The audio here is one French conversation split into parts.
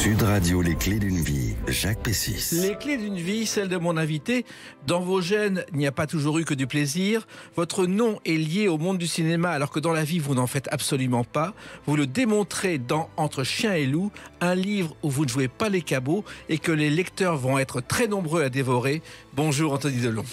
Sud Radio, les clés d'une vie, Jacques Pessis. Les clés d'une vie, celle de mon invité. Dans vos gènes, il n'y a pas toujours eu que du plaisir. Votre nom est lié au monde du cinéma, alors que dans la vie, vous n'en faites absolument pas. Vous le démontrez dans Entre chien et loup, un livre où vous ne jouez pas les cabots et que les lecteurs vont être très nombreux à dévorer. Bonjour Anthony Delon.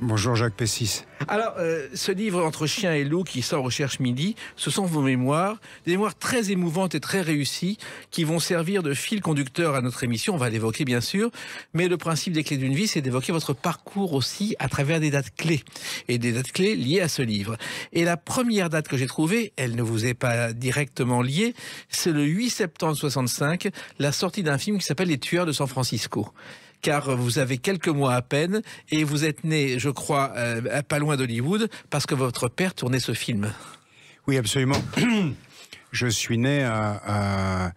Bonjour Jacques Pessis. Alors, euh, ce livre Entre chien et loup qui sort Recherche Midi, ce sont vos mémoires, des mémoires très émouvantes et très réussies qui vont servir de fil conducteur à notre émission. On va l'évoquer bien sûr, mais le principe des clés d'une vie, c'est d'évoquer votre parcours aussi à travers des dates clés et des dates clés liées à ce livre. Et la première date que j'ai trouvée, elle ne vous est pas directement liée, c'est le 8 septembre 65, la sortie d'un film qui s'appelle Les Tueurs de San Francisco car vous avez quelques mois à peine et vous êtes né, je crois, euh, pas loin d'Hollywood parce que votre père tournait ce film. Oui, absolument. Euh, je suis né à,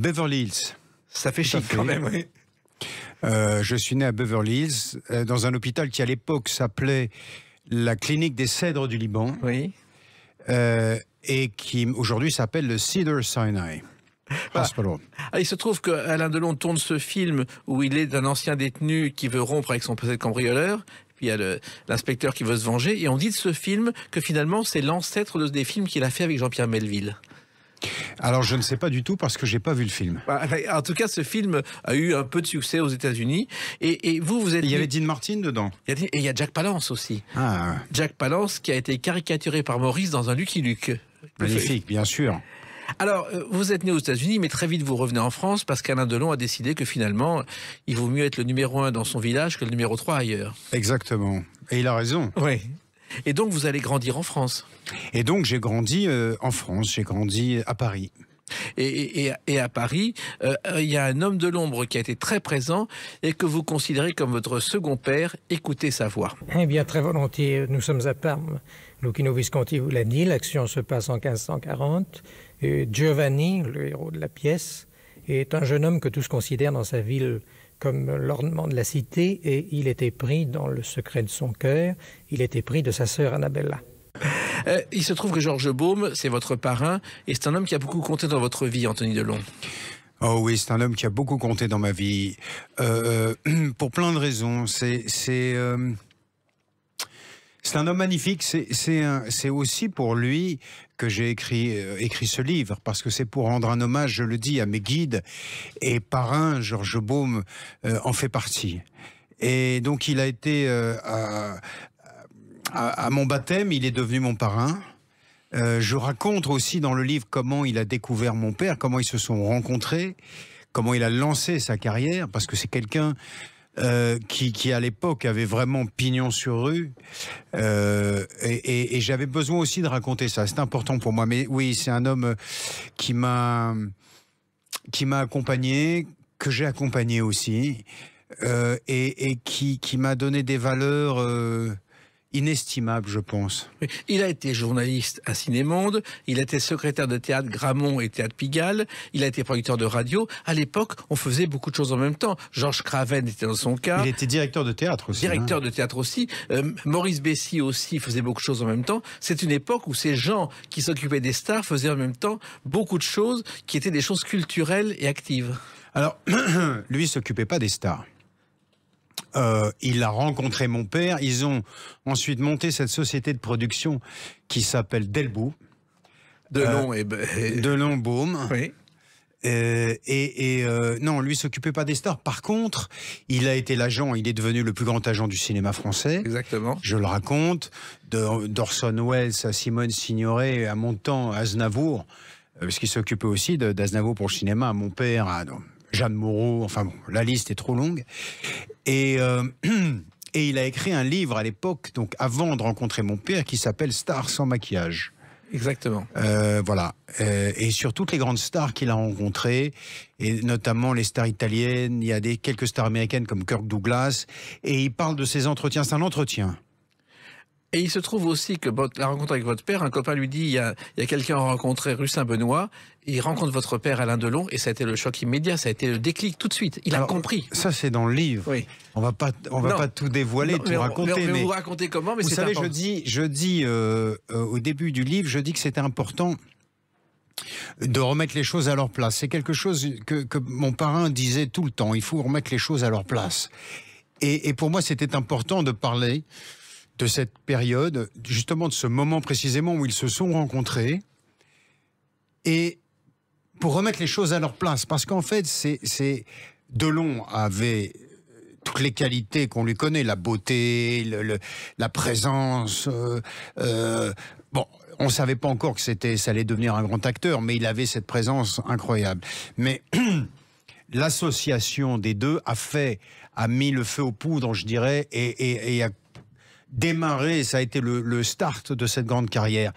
Beverly Hills. Ça fait chic quand même, oui. je suis né à Beverly Hills, dans un hôpital qui à l'époque s'appelait la clinique des Cèdres du Liban. Euh, et qui aujourd'hui s'appelle le Cedar Sinai. Ah, ah, ah, il se trouve qu'Alain Delon tourne ce film où il est un ancien détenu qui veut rompre avec son passé de cambrioleur. Puis il y a l'inspecteur qui veut se venger. Et on dit de ce film que finalement, c'est l'ancêtre de des films qu'il a fait avec Jean-Pierre Melville. Alors je ne sais pas du tout parce que je n'ai pas vu le film. Bah, bah, en tout cas, ce film a eu un peu de succès aux États-Unis. Et, vous, vous êtes. Il y avait Dean Martin dedans. Et il y a Jack Palance aussi. Jack Palance qui a été caricaturé par Maurice dans un Lucky Luke. Magnifique, bien sûr. Alors, euh, vous êtes né aux États-Unis, mais très vite vous revenez en France parce qu'Alain Delon a décidé que finalement, il vaut mieux être le numéro un dans son village que le numéro 3 ailleurs. Exactement. Et il a raison. Oui. Et donc, vous allez grandir en France. Et donc, j'ai grandi euh, en France, j'ai grandi à Paris. Et, à Paris, euh, il y a un homme de l'ombre qui a été très présent et que vous considérez comme votre second père. Écoutez sa voix. Eh bien, très volontiers. Nous sommes à Parme. Lucchino Visconti vous l'a dit, l'action se passe en 1540. Giovanni, le héros de la pièce, est un jeune homme que tous considèrent dans sa ville comme l'ornement de la cité, et il était pris dans le secret de son cœur, il était pris de sa sœur Annabella. Euh, il se trouve que Georges Baume, c'est votre parrain, et c'est un homme qui a beaucoup compté dans votre vie, Anthony Delon. Oh oui, c'est un homme qui a beaucoup compté dans ma vie, euh, euh, pour plein de raisons. C'est un homme magnifique, c'est aussi pour lui que j'ai écrit, euh, écrit ce livre, parce que c'est pour rendre un hommage, je le dis, à mes guides, et parrain, Georges Baume, euh, en fait partie. Et donc il a été euh, à, à, mon baptême, il est devenu mon parrain. je raconte aussi dans le livre comment il a découvert mon père, comment ils se sont rencontrés, comment il a lancé sa carrière, parce que c'est quelqu'un euh, qui, qui, à l'époque avait vraiment pignon sur rue. Euh, et, j'avais besoin aussi de raconter ça. C'est important pour moi. Mais oui, c'est un homme qui m'a qui m'a accompagné, que j'ai accompagné aussi, euh, et, et, qui, qui m'a donné des valeurs inestimable, je pense. Il a été journaliste à Cinémonde, il a été secrétaire de théâtre Gramont et Théâtre Pigalle, il a été producteur de radio. À l'époque, on faisait beaucoup de choses en même temps. Georges Craven était dans son cas. Il était directeur de théâtre aussi. Directeur hein. de théâtre aussi. Euh, Maurice Bessy aussi faisait beaucoup de choses en même temps. C'est une époque où ces gens qui s'occupaient des stars faisaient en même temps beaucoup de choses qui étaient des choses culturelles et actives. Alors, lui s'occupait pas des stars. Euh, il a rencontré mon père. Ils ont ensuite monté cette société de production qui s'appelle Delbou. Delon euh, euh, et, Delon Baume. Oui. et, euh, non, lui s'occupait pas des stars. Par contre, il a été l'agent, il est devenu le plus grand agent du cinéma français. Exactement. Je le raconte. D'Orson Welles à Simone Signoret, à Montand, à Aznavour, parce qu'il s'occupait aussi d'Aznavour pour le cinéma, à mon père, à ah, Jeanne Moreau, enfin bon, la liste est trop longue. Et, euh, et il a écrit un livre à l'époque, donc avant de rencontrer mon père, qui s'appelle Star sans maquillage. Exactement. Euh, voilà. Euh, et sur toutes les grandes stars qu'il a rencontrées, et notamment les stars italiennes, il y a des, quelques stars américaines comme Kirk Douglas, et il parle de ses entretiens. C'est un entretien. Et il se trouve aussi que la rencontre avec votre père, un copain lui dit, il y a, quelqu'un rencontré rue Saint-Benoît, il rencontre votre père Alain Delon, et ça a été le choc immédiat, ça a été le déclic tout de suite. Il a compris. Ça, c'est dans le livre. On va pas, on va pas tout dévoiler, tout raconter. mais vous comment, vous savez, je dis, je dis euh, euh, au début du livre, je dis que c'était important de remettre les choses à leur place. C'est quelque chose que, que, mon parrain disait tout le temps. Il faut remettre les choses à leur place. Et, et pour moi, c'était important de parler cette période, justement de ce moment précisément où ils se sont rencontrés, et pour remettre les choses à leur place. Parce qu'en fait, c'est Delon avait euh, toutes les qualités qu'on lui connaît, la beauté, le, la présence. Euh, euh, bon, on savait pas encore que c'était, ça allait devenir un grand acteur, mais il avait cette présence incroyable. Mais l'association des deux a fait, a mis le feu aux poudres, je dirais, et, et, et Démarrer, ça a été le, start de cette grande carrière.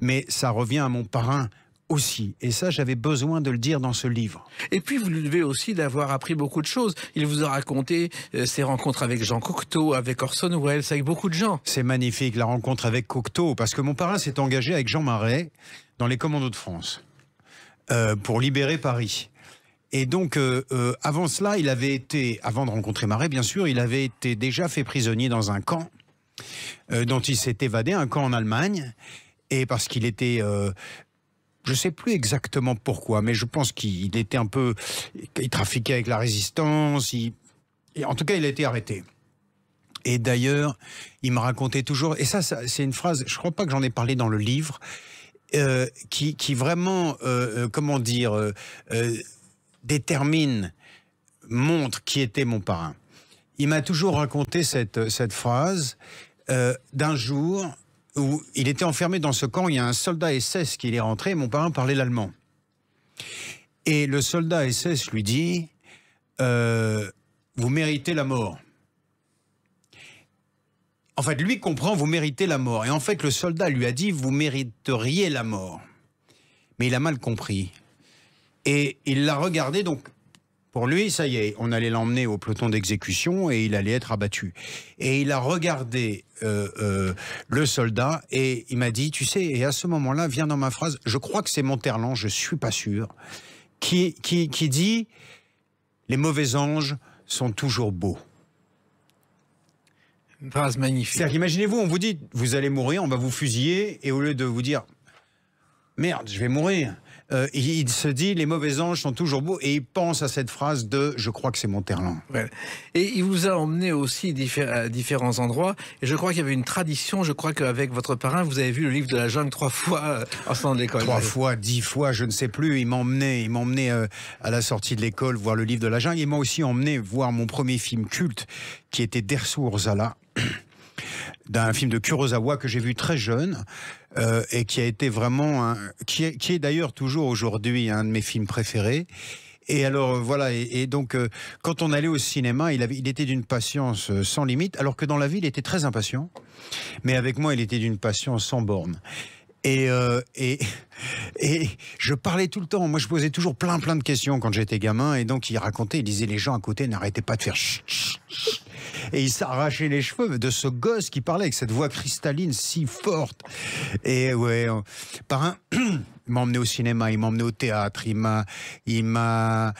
Mais ça revient à mon parrain aussi. Et ça, j'avais besoin de le dire dans ce livre. Et puis, vous devez aussi d'avoir appris beaucoup de choses. Il vous a raconté euh, ses rencontres avec Jean Cocteau, avec Orson Welles, avec beaucoup de gens. C'est magnifique, la rencontre avec Cocteau, parce que mon parrain s'est engagé avec Jean Marais dans les Commandos de France euh, pour libérer Paris. Et donc, euh, avant cela, il avait été, avant de rencontrer Marais, bien sûr, il avait été déjà fait prisonnier dans un camp euh, dont il s'est évadé, un camp en Allemagne, et parce qu'il était euh, je ne sais plus exactement pourquoi, mais je pense qu'il était un peu. Il trafiquait avec la résistance. en tout cas, il a été arrêté. Et d'ailleurs, il me racontait toujours. Et ça, c'est une phrase, je ne crois pas que j'en ai parlé dans le livre, euh, qui, vraiment, comment dire, détermine, montre qui était mon parrain. Il m'a toujours raconté cette, cette phrase euh, d'un jour où il était enfermé dans ce camp. Il y a un soldat SS qui est rentré. Mon parrain parlait l'allemand. Et le soldat SS lui dit euh, Vous méritez la mort. En fait, lui comprend Vous méritez la mort. Et en fait, le soldat lui a dit Vous mériteriez la mort. Mais il a mal compris. Et il l'a regardé, donc pour lui, ça y est, on allait l'emmener au peloton d'exécution et il allait être abattu. Et il a regardé euh, euh, le soldat et il m'a dit, tu sais, et à ce moment-là vient dans ma phrase, je crois que c'est Monterland, je suis pas sûr, qui, qui, qui dit, les mauvais anges sont toujours beaux. Une phrase magnifique. C'est-à-dire qu'imaginez-vous, on vous dit, vous allez mourir, on va vous fusiller, et au lieu de vous dire, merde, je vais mourir, euh, il se dit les mauvais anges sont toujours beaux et il pense à cette phrase de je crois que c'est Monterland. Et il vous a emmené aussi à différents endroits et je crois qu'il y avait une tradition, je crois qu'avec votre parrain vous avez vu le livre de la jungle trois fois en euh, sortant de l'école. Trois fois, dix fois, je ne sais plus, il m'emmenait, il m'emmenait euh, à la sortie de l'école voir le livre de la jungle, il m'a aussi emmené voir mon premier film culte qui était Dersour Zala d'un film de Kurosawa que j'ai vu très jeune euh, et qui a été vraiment qui est, qui d'ailleurs toujours aujourd'hui un de mes films préférés. Et alors euh, voilà, et, donc euh, quand on allait au cinéma, il, avait, il était d'une patience sans limite, alors que dans la vie, il était très impatient. Mais avec moi, il était d'une patience sans borne. Et, et, et, je parlais tout le temps. Moi, je posais toujours plein, plein de questions quand j'étais gamin. Et donc, il racontait, il disait les gens à côté n'arrêtaient pas de faire chut, et il s'arrachait les cheveux de ce gosse qui parlait avec cette voix cristalline si forte. Et ouais, euh, par un. Il m'a emmené au cinéma, il m'a emmené au théâtre, il m'a, il m'a,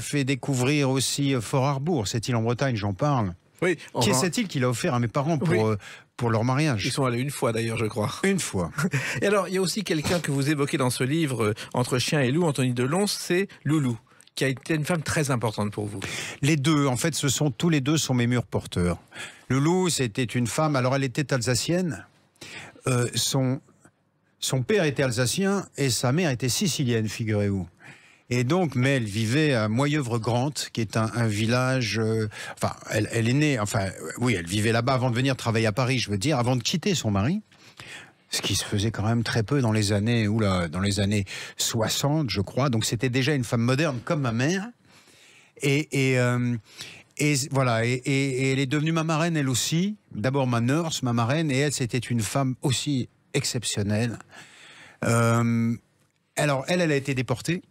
fait découvrir aussi euh, Fort Harbour, cette île en Bretagne, j'en parle. Oui, qui est cette île qu'il a offert à mes parents pour, euh, pour leur mariage. Ils sont allés une fois d'ailleurs, je crois. Une fois. et alors, il y a aussi quelqu'un que vous évoquez dans ce livre, Entre chien et loup, Anthony Delon, c'est Loulou qui a été une femme très importante pour vous. Les deux, en fait, ce sont tous les deux sont mes murs porteurs. Le c'était une femme, alors elle était alsacienne. Euh, son, son père était alsacien et sa mère était sicilienne, figurez-vous. Et donc, mais elle vivait à moyeuvre grande qui est un, village. Euh, enfin, elle, est née. Enfin, oui, elle vivait là-bas avant de venir travailler à Paris, je veux dire, avant de quitter son mari ce qui se faisait quand même très peu dans les années, là dans les années 60, je crois. Donc c'était déjà une femme moderne comme ma mère. Et, euh, voilà, et, elle est devenue ma marraine elle aussi. D'abord ma nurse, ma marraine, et elle, c'était une femme aussi exceptionnelle. Euh, alors elle, elle a été déportée.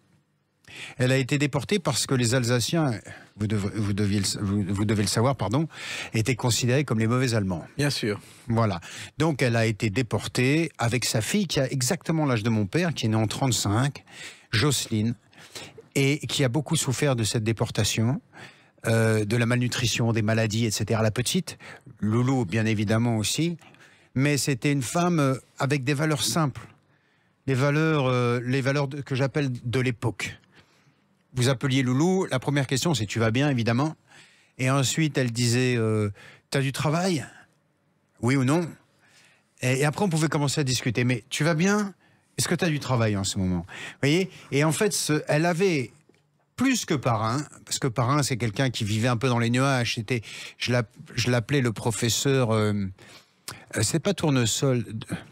Elle a été déportée parce que les Alsaciens, vous, devez, le, devez le savoir, pardon, était considérés comme les mauvais Allemands. Bien sûr. Voilà. Donc elle a été déportée avec sa fille qui a exactement l'âge de mon père, qui est née en 35, Jocelyne, et qui a beaucoup souffert de cette déportation. Euh, de la malnutrition, des maladies, etc. La petite, Loulou bien évidemment aussi, mais c'était une femme euh, avec des valeurs simples, des valeurs, les valeurs euh, que j'appelle de l'époque vous appeliez Loulou. La première question, c'est tu vas bien, évidemment. Et ensuite, elle disait tu euh, T'as du travail Oui ou non et, après, on pouvait commencer à discuter. Mais tu vas bien Est-ce que tu as du travail en ce moment Vous voyez Et en fait, elle avait plus que parrain, parce que parrain, c'est quelqu'un qui vivait un peu dans les nuages. C'était, je l'appelais le professeur. Euh, euh, c'est pas tournesol.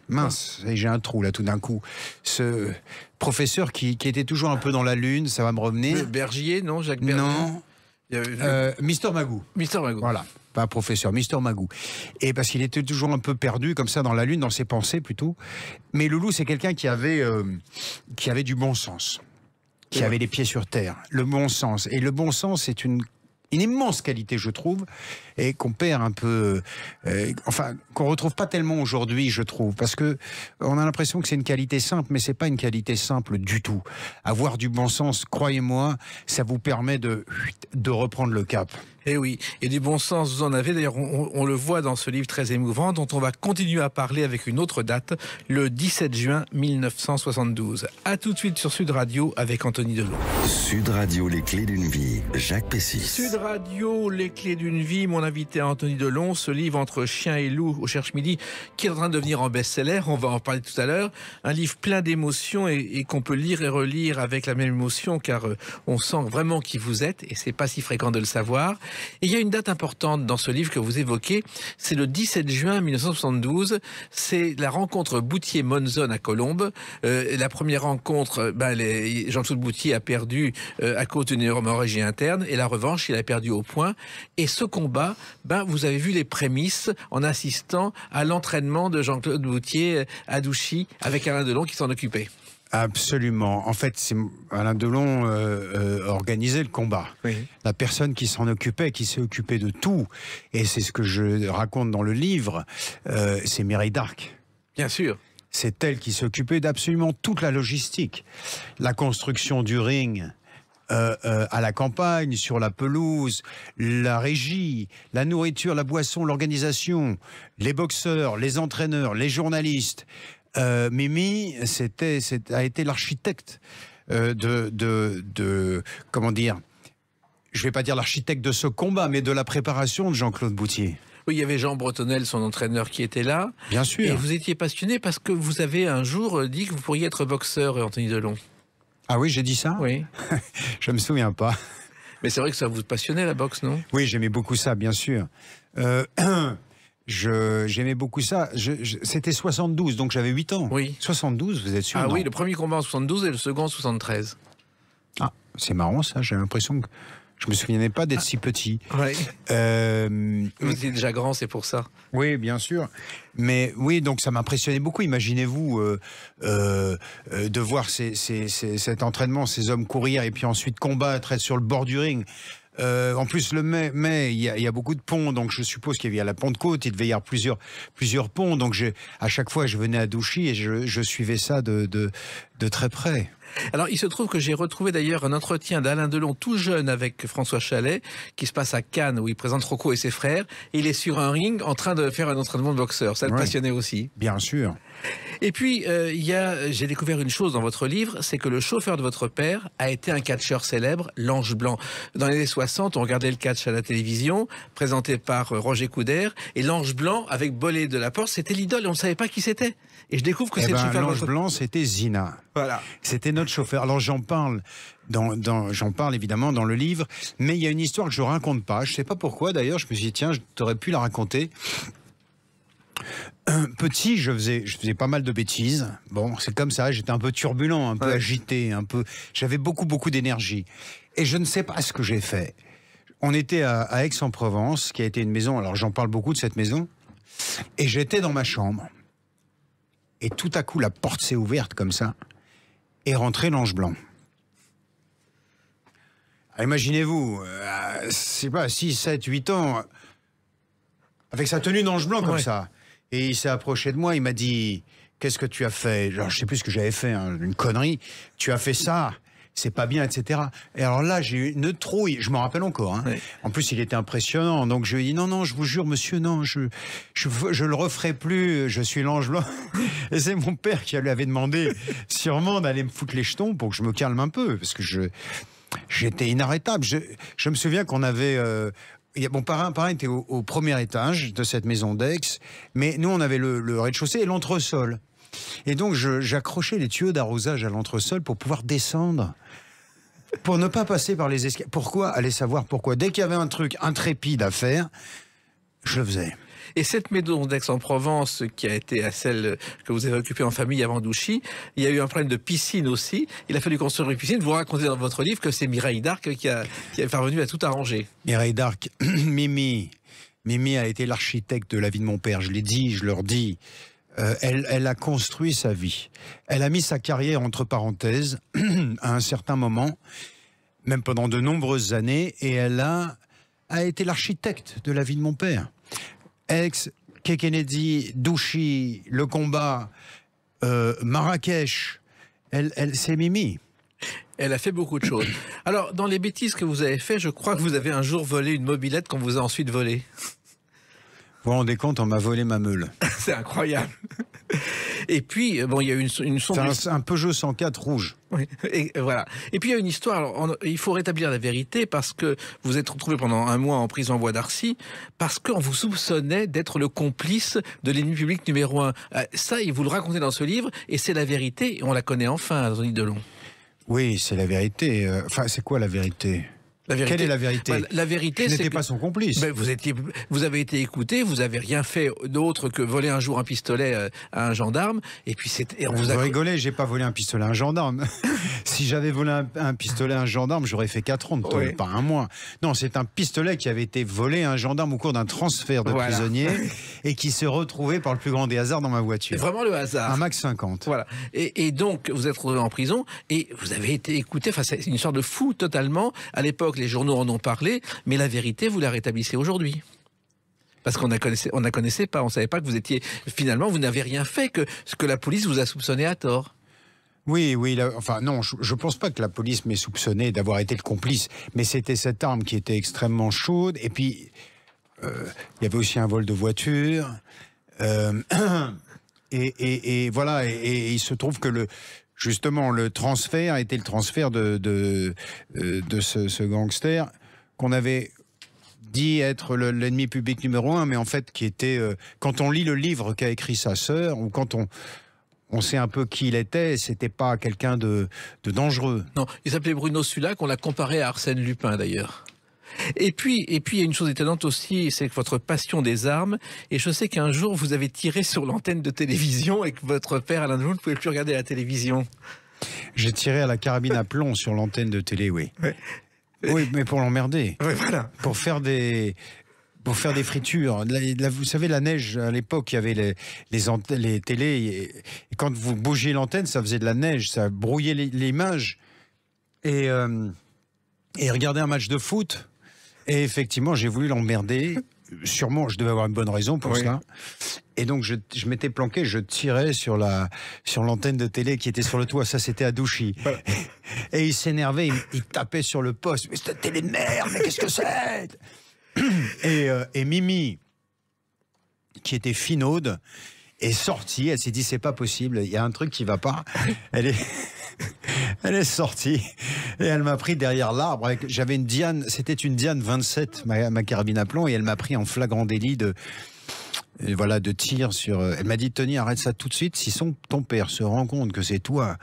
Mince, j'ai un trou là tout d'un coup. Ce professeur qui, était toujours un peu dans la lune, ça va me revenir. Le Bergier, non, Jacques Bergier. Non. Euh, Mister Magou. Mister Magou. Voilà. Pas professeur, Mister Magou. Et parce qu'il était toujours un peu perdu comme ça dans la lune, dans ses pensées plutôt. Mais Loulou, c'est quelqu'un qui avait euh, qui avait du bon sens, qui avait les pieds sur terre, le bon sens. Et le bon sens, c'est une une immense qualité, je trouve, et qu'on perd un peu, euh, enfin, qu'on retrouve pas tellement aujourd'hui, je trouve, parce que on a l'impression que c'est une qualité simple, mais c'est pas une qualité simple du tout. Avoir du bon sens, croyez-moi, ça vous permet de reprendre le cap. Eh oui, et du bon sens, vous en avez. D'ailleurs, on, le voit dans ce livre très émouvant dont on va continuer à parler avec une autre date, le 17 juin 1972. À tout de suite sur Sud Radio avec Anthony Delon. Sud Radio, les clés d'une vie, Jacques Pessis. Sud Radio, les clés d'une vie, mon invité Anthony Delon, ce livre entre chien et loup au Cherche Midi qui est en train de devenir en best-seller, on va en parler tout à l'heure. Un livre plein d'émotions et qu'on peut lire et relire avec la même émotion car euh, on sent vraiment qui vous êtes et c'est pas si fréquent de le savoir il y a une date importante dans ce livre que vous évoquez, c'est le 17 juin 1972, c'est la rencontre Boutier-Monzon à Colombes. Euh, la première rencontre, euh, ben, Jean-Claude Boutier a perdu euh, à cause d'une hémorragie interne, et la revanche, il a perdu au point. Et ce combat, ben, vous avez vu les prémices en assistant à l'entraînement de Jean-Claude Boutier à Douchy avec Alain Delon qui s'en occupait. Absolument. En fait, c'est Alain Delon euh, euh le combat. La personne qui s'en occupait, qui s'est occupée de tout, et c'est ce que je raconte dans le livre, euh, c'est Mary Dark. Bien sûr. C'est elle qui s'occupait d'absolument toute la logistique, la construction du ring, euh, à la campagne, sur la pelouse, la régie, la nourriture, la boisson, l'organisation, les boxeurs, les entraîneurs, les journalistes, euh, Mimi, a été l'architecte euh, de, de, comment dire, je vais pas dire l'architecte de ce combat, mais de la préparation de Jean-Claude Boutier. Oui, il y avait Jean Bretonnel, son entraîneur, qui était là. Bien sûr. Et vous étiez passionné parce que vous avez un jour euh, dit que vous pourriez être boxeur, et Anthony Delon. Ah oui, j'ai dit ça Oui. je me souviens pas. Mais c'est vrai que ça vous passionnait la boxe, non Oui, j'aimais beaucoup ça, bien sûr. Euh, j'aimais beaucoup ça. c'était 72, donc j'avais 8 ans. Oui. 72, vous êtes sûr Ah oui, le premier combat en 72 et le second en 73. Ah, c'est marrant ça, j'ai l'impression que je me souvenais pas d'être ah. si petit. Oui. Euh, vous êtes déjà grand, c'est pour ça. Oui, bien sûr. Mais oui, donc ça m'impressionnait beaucoup. Imaginez-vous euh, euh, de voir cet entraînement, ces hommes courir et puis ensuite combattre, être sur le bord du ring. Euh, en plus, le mai, il, y a, beaucoup de ponts, donc je suppose qu'il y avait à la Côte il devait y avoir plusieurs, plusieurs ponts. Donc à chaque fois, je venais à Douchy et je, suivais ça de, très près. Alors, il se trouve que j'ai retrouvé d'ailleurs un entretien d'Alain Delon tout jeune avec François Chalet, qui se passe à Cannes, où il présente Rocco et ses frères. il est sur un ring en train de faire un entraînement de boxeur. Ça le passionnait aussi. Bien sûr. Et puis, euh, il y a, j'ai découvert une chose dans votre livre, c'est que le chauffeur de votre père a été un catcheur célèbre, l'Ange Blanc. Dans les années 60, on regardait le catch à la télévision, présenté par euh, Roger Coudert, et l'Ange Blanc, avec bolet de la Porte, c'était l'idole, on ne savait pas qui c'était. Et je découvre que eh c'est ben, chauffeur... L'Ange votre... Blanc, c'était Zina. Voilà. C'était notre chauffeur. Alors j'en parle dans, j'en parle évidemment dans le livre, mais il y a une histoire que je raconte pas. Je sais pas pourquoi d'ailleurs. Je me suis dit tiens, je t'aurais pu la raconter. petit, je faisais, faisais pas mal de bêtises. Bon, c'est comme ça, j'étais un peu turbulent, un peu agité, un peu. J'avais beaucoup, beaucoup d'énergie. Et je ne sais pas ce que j'ai fait. On était à, Aix-en-Provence, qui a été une maison. Alors, j'en parle beaucoup de cette maison. Et j'étais dans ma chambre. Et tout à coup, la porte s'est ouverte comme ça. Et rentrait l'ange blanc. Imaginez-vous, c'est euh, sais pas, 6, 7, 8 ans, avec sa tenue d'ange blanc comme ça. Et il s'est approché de moi, il m'a dit Qu'est-ce que tu as fait Genre, Je sais plus ce que j'avais fait, hein, une connerie. Tu as fait ça c'est pas bien, etc. Et alors là, j'ai eu une trouille, je m'en rappelle encore. Hein. En plus, il était impressionnant. Donc je lui ai dit, non, non, je vous jure, monsieur, non, je, je, le referai plus, je suis l'ange blanc. Et c'est mon père qui lui avait demandé sûrement d'aller me foutre les jetons pour que je me calme un peu, parce que J'étais inarrêtable. Je, me souviens qu'on avait euh, mon parrain, était au, premier étage de cette maison d'Aix, mais nous, on avait le, le rez-de-chaussée et l'entresol. Et donc, j'accrochais les tuyaux d'arrosage à l'entresol pour pouvoir descendre, pour ne pas passer par les escaliers. Pourquoi Allez savoir pourquoi. Dès qu'il y avait un truc intrépide à faire, je le faisais. Et cette maison d'Aix-en-Provence, qui a été à celle que vous avez occupée en famille avant Douchy, il y a eu un problème de piscine aussi. Il a fallu construire une piscine. Vous racontez dans votre livre que c'est Mireille Darc qui, a, est parvenue à tout arranger. Mireille Darc, Mimi. Mimi a été l'architecte de la vie de mon père. Je l'ai dit, je leur dis. Euh, elle, a construit sa vie. Elle a mis sa carrière entre parenthèses à un certain moment, même pendant de nombreuses années, et elle a été l'architecte de la vie de mon père. Ex, Kennedy, douchy Le Combat, euh, Marrakech, elle, elle c'est Mimi. Elle a fait beaucoup de choses. Alors, dans les bêtises que vous avez faites, je crois que vous avez un jour volé une mobilette qu'on vous a ensuite volée. Vous vous rendez compte, on m'a volé ma meule. c'est incroyable. Et puis, euh, bon, il y a une, une sombre... C'est un, Peugeot 104 rouge. Oui, et, voilà. Et puis, il y a une histoire. il faut rétablir la vérité parce que vous êtes retrouvé pendant un mois en prison en voie d'Arcy parce qu'on vous soupçonnait d'être le complice de l'ennemi public numéro un. Euh, ça, il vous le racontez dans ce livre et c'est la vérité. on la connaît enfin, Anthony Delon. Oui, c'est la vérité. Euh, enfin, c'est quoi la vérité quelle est la vérité bah, La vérité, c'est que pas son complice. vous étiez, vous avez été écouté, vous avez rien fait d'autre que voler un jour un pistolet euh, à un gendarme, et puis Vous, vous a... rigolez, j'ai pas volé un pistolet à un gendarme. si j'avais volé un, pistolet à un gendarme, j'aurais fait 4 ans de pas un mois. Non, c'est un pistolet qui avait été volé à un gendarme au cours d'un transfert de prisonnier et qui se retrouvait par le plus grand des hasards dans ma voiture. Vraiment le hasard. Un max 50. Voilà. Et, et donc, vous êtes retrouvé en prison et vous avez été écouté. Enfin, c'est une sorte de fou totalement. À l'époque, les journaux en ont parlé, mais la vérité, vous la rétablissez aujourd'hui. Parce qu'on ne connaissait, la connaissait pas, on savait pas que vous étiez. Finalement, vous n'avez rien fait que ce que la police vous a soupçonné à tort. Oui, oui, enfin non, je, ne pense pas que la police m'ait soupçonné d'avoir été le complice, mais c'était cette arme qui était extrêmement chaude, et puis euh, il y avait aussi un vol de voiture, euh, et, voilà, et, il se trouve que le, justement, le transfert a été le transfert de, euh, ce, gangster qu'on avait dit être l'ennemi public numéro un, mais en fait qui était, euh, quand on lit le livre qu'a écrit sa sœur, ou quand on, on sait un peu qui il était, c'était pas quelqu'un de, de, dangereux. Non, il s'appelait Bruno Sulac, on l'a comparé à Arsène Lupin d'ailleurs. Et puis, et puis, il y a une chose étonnante aussi, c'est que votre passion des armes. Et je sais qu'un jour, vous avez tiré sur l'antenne de télévision et que votre père, Alain de vous ne pouvait plus regarder la télévision. J'ai tiré à la carabine à plomb sur l'antenne de télé, oui. Oui, mais pour l'emmerder. voilà. Pour faire des, pour faire des fritures. vous savez, la neige, à l'époque, il y avait les, les, télés. Et, quand vous bougez l'antenne, ça faisait de la neige, ça brouillait l'image. Et, euh, et regarder un match de foot, et effectivement, j'ai voulu l'emmerder. Sûrement, je devais avoir une bonne raison pour ça. Et donc, je, m'étais planqué, je tirais sur la sur l'antenne de télé qui était sur le toit. Ça, c'était à Et il s'énervait, il, tapait sur le poste. Mais cette télé de merde, mais qu'est-ce que c'est et, euh, et Mimi, qui était finaude, est sortie. Elle s'est dit, c'est pas possible, il y a un truc qui va pas. Elle est. elle est sortie et elle m'a pris derrière l'arbre. J'avais une Diane, c'était une Diane 27, ma, carabine à plomb, et elle m'a pris en flagrant délit de, voilà, de tir sur. Euh, elle m'a dit Tony, arrête ça tout de suite. Si son, ton père se rend compte que c'est toi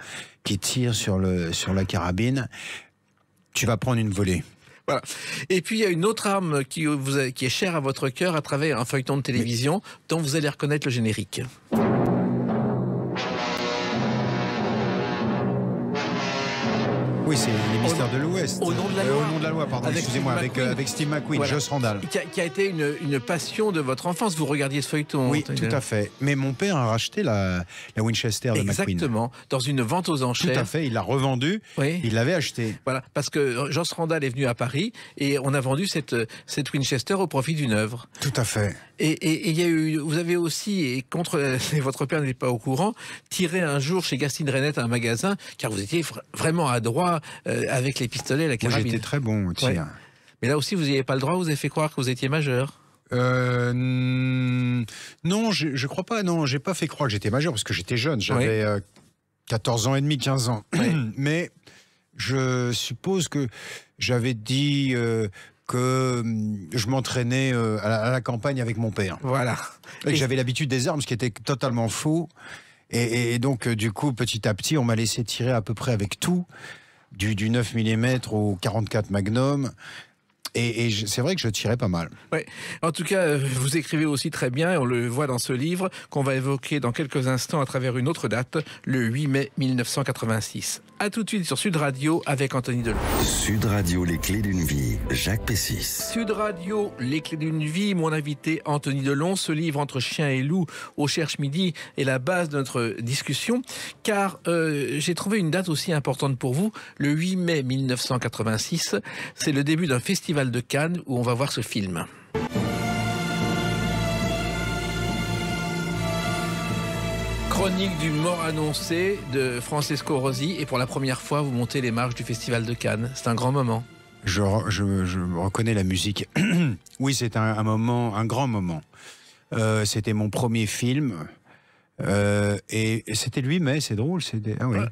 qui tire sur, le, sur la carabine, tu vas prendre une volée. Et puis il y a une autre arme qui, vous, qui est chère à votre cœur à travers un feuilleton de télévision dont vous allez reconnaître le générique. Oui, c'est les mystères de l'eau. Au nom de la euh, loi. au nom de la loi, pardon, excusez-moi, euh, avec, Steve McQueen, Joss Randall. Qui a, été une, passion de votre enfance. Vous regardiez ce feuilleton. Oui, tout à fait. Mais mon père a racheté la, la Winchester de McQueen. Exactement, dans une vente aux enchères. Tout à fait, il l'a revendue, il l'avait achetée. Voilà, parce que Joss Randall est venu à Paris et on a vendu cette, cette Winchester au profit d'une œuvre. Tout à fait. Et il eu, vous avez aussi, et contre, votre père n'est pas au courant, tiré un jour chez Gastine Renette un magasin, car vous étiez vraiment à droit euh, avec les pistolets donné j'étais très bon au Mais là aussi, vous n'avez pas le droit, vous avez fait croire que vous étiez majeur. Euh, non, je, ne crois pas. Non, j'ai pas fait croire que j'étais majeur parce que j'étais jeune. J'avais 14 euh, ans et demi, 15 ans. Mais je suppose que j'avais dit euh, que je m'entraînais à, la campagne avec mon père. Voilà. j'avais l'habitude des armes, ce qui était totalement faux. Et, et donc, du coup, petit à petit, on m'a laissé tirer à peu près avec tout du, 9 mm au 44 Magnum. Et, c'est vrai que je tirais pas mal. En tout cas, euh, vous écrivez aussi très bien, on le voit dans ce livre, qu'on va évoquer dans quelques instants à travers une autre date, le 8 mai 1986. À tout de suite sur Sud Radio avec Anthony Delon. Sud Radio, les clés d'une vie, Jacques Pessis. Sud Radio, les clés d'une vie, mon invité Anthony Delon. Ce livre entre chien et loup au Cherche Midi est la base de notre discussion car euh, j'ai trouvé une date aussi importante pour vous, le 8 mai 1986. C'est le début d'un festival de Cannes où on va voir ce film. chronique du mort annoncé de Francesco Rosi. Et pour la première fois, vous montez les marches du Festival de Cannes. C'est un grand moment. Je, je, je reconnais la musique. oui, c'est un, moment, un grand moment. Euh, c'était mon premier film. Euh, et, c'était lui, mais c'est drôle. C'était, ah